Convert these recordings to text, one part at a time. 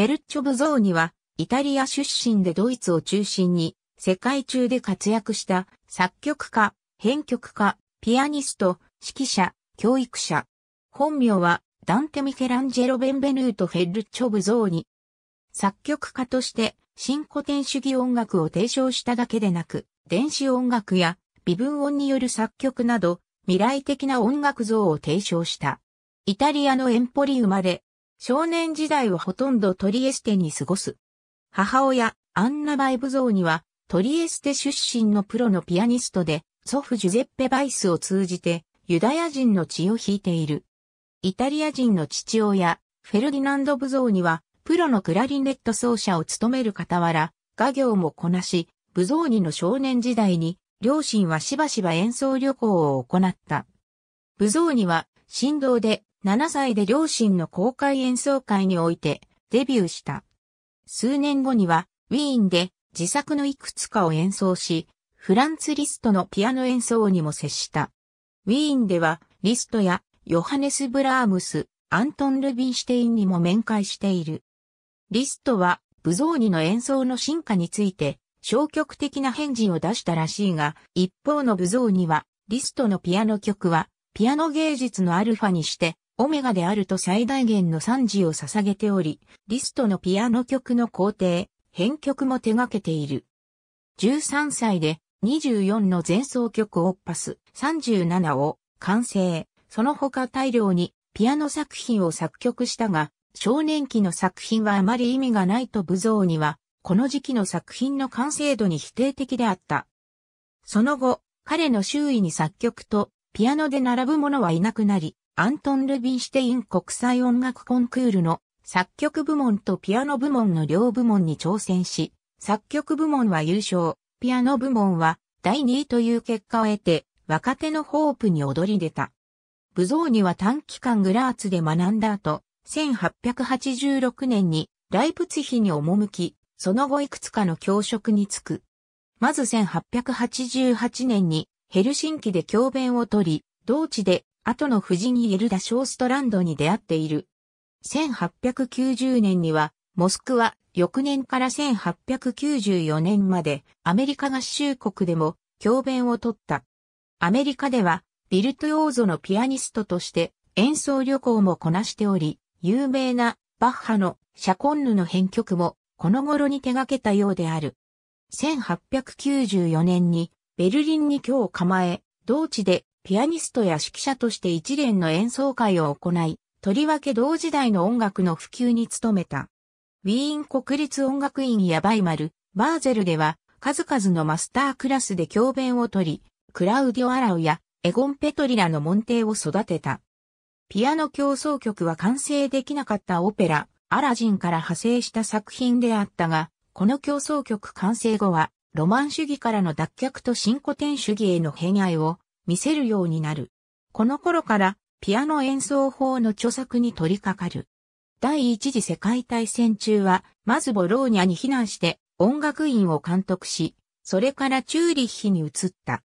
フェルッチョ・ブゾーニは、イタリア出身でドイツを中心に、世界中で活躍した作曲家、編曲家、ピアニスト、指揮者、教育者。本名は、ダンテ・ミケランジェロ・ベンベヌート・フェルッチョ・ブゾーニ。作曲家として、新古典主義音楽を提唱しただけでなく、電子音楽や微分音による作曲など、未来的な音楽像を提唱した。イタリアのエンポリ生まれ、少年時代をほとんどトリエステに過ごす。母親、アンナ・バイブゾーは、トリエステ出身のプロのピアニストで、祖父ジュゼッペ・バイスを通じて、ユダヤ人の血を引いている。イタリア人の父親、フェルディナンド・ブゾーは、プロのクラリネット奏者を務める傍ら、画業もこなし、ブゾーニの少年時代に、両親はしばしば演奏旅行を行った。ブゾーニは、振動で7歳で両親の公開演奏会においてデビューした。数年後にはウィーンで自作のいくつかを演奏し、フランツ・リストのピアノ演奏にも接した。ウィーンではリストやヨハネス・ブラームス、アントン・ルビンシュテインにも面会している。リストはブゾーニの演奏の進化について消極的な返事を出したらしいが、一方のブゾーニはリストのピアノ曲はピアノ芸術のアルファにしてオメガであると最大限の賛辞を捧げており、リストのピアノ曲の工程、編曲も手掛けている。13歳で24の前奏曲をパス、37を完成、その他大量にピアノ作品を作曲したが、少年期の作品はあまり意味がないと武蔵には、この時期の作品の完成度に否定的であった。その後、彼の周囲に作曲とピアノで並ぶ者はいなくなり、アントン・ルビンシュテイン国際音楽コンクールの作曲部門とピアノ部門の両部門に挑戦し、作曲部門は優勝、ピアノ部門は第2位という結果を得て、若手のホープに躍り出た。武蔵には短期間グラーツで学んだ後、1886年にライプツヒに赴き、その後いくつかの教職に就く。まず1888年にヘルシンキで教鞭を取り、同地で後の夫人イエルダ・ショーストランドに出会っている。1890年には、モスクワ、翌年から1894年まで、アメリカ合衆国でも、教鞭を取った。アメリカでは、ビルトヨーゾのピアニストとして、演奏旅行もこなしており、有名な、バッハの、シャコンヌの編曲も、この頃に手掛けたようである。1894年に、ベルリンに今日構え、同地でピアニストや指揮者として一連の演奏会を行い、とりわけ同時代の音楽の普及に努めた。ウィーン国立音楽院やバイマル、バーゼルでは数々のマスタークラスで教鞭を取り、クラウディオ・アラウやエゴン・ペトリラの門弟を育てた。ピアノ協奏曲は完成できなかったオペラ、アラジンから派生した作品であったが、この協奏曲完成後は、ロマン主義からの脱却と新古典主義への偏愛を見せるようになる。この頃からピアノ演奏法の著作に取り掛かる。第一次世界大戦中は、まずボローニャに避難して音楽院を監督し、それからチューリッヒに移った。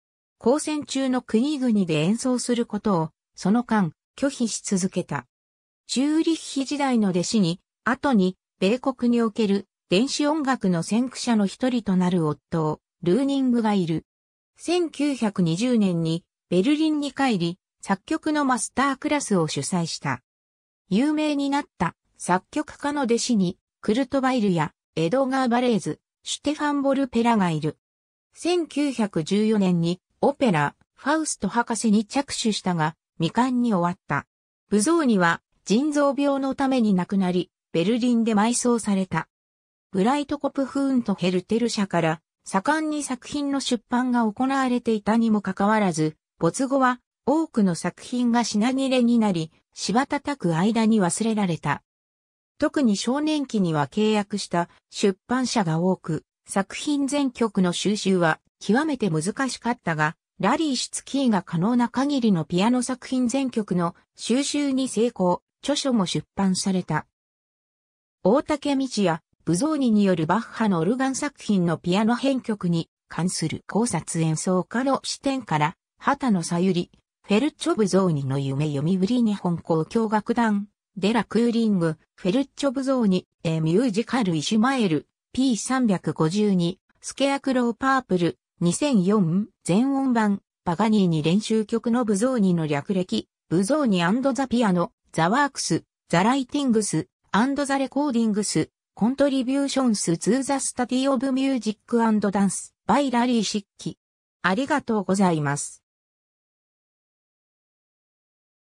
交戦中の国々で演奏することを、その間、拒否し続けた。チューリッヒ時代の弟子に、後に、米国における電子音楽の先駆者の一人となる夫を、ルーニングがいる。1920年にベルリンに帰り、作曲のマスタークラスを主催した。有名になった作曲家の弟子に、クルトバイルやエドガー・バレーズ、シュテファン・ボルペラがいる。1914年にオペラ、ファウスト博士に着手したが、未完に終わった。武蔵には腎臓病のために亡くなり、ベルリンで埋葬された。ブライトコプフーンとヘルテル社から盛んに作品の出版が行われていたにもかかわらず、没後は多くの作品が品切れになり、た叩く間に忘れられた。特に少年期には契約した出版社が多く、作品全曲の収集は極めて難しかったが、ラリー・シツキーが可能な限りのピアノ作品全曲の収集に成功、著書も出版された。大竹道や、ブゾーニによるバッハのオルガン作品のピアノ編曲に関する考察演奏家の視点から、畑野さゆり、フェルチョブゾーニの夢読み売日本交響楽団、デラクーリング、フェルチョブゾーニ、えミュージカルイシュマエル、P352、スケアクローパープル、2004、全音版、パガニーに練習曲のブゾーニの略歴、ブゾーニザピアノ、ザワークス、ザライティングス、アンドザレコーディングス、コントリビューションスツーザスタディオブミュージックダンス、バイラリー漆器。ありがとうございます。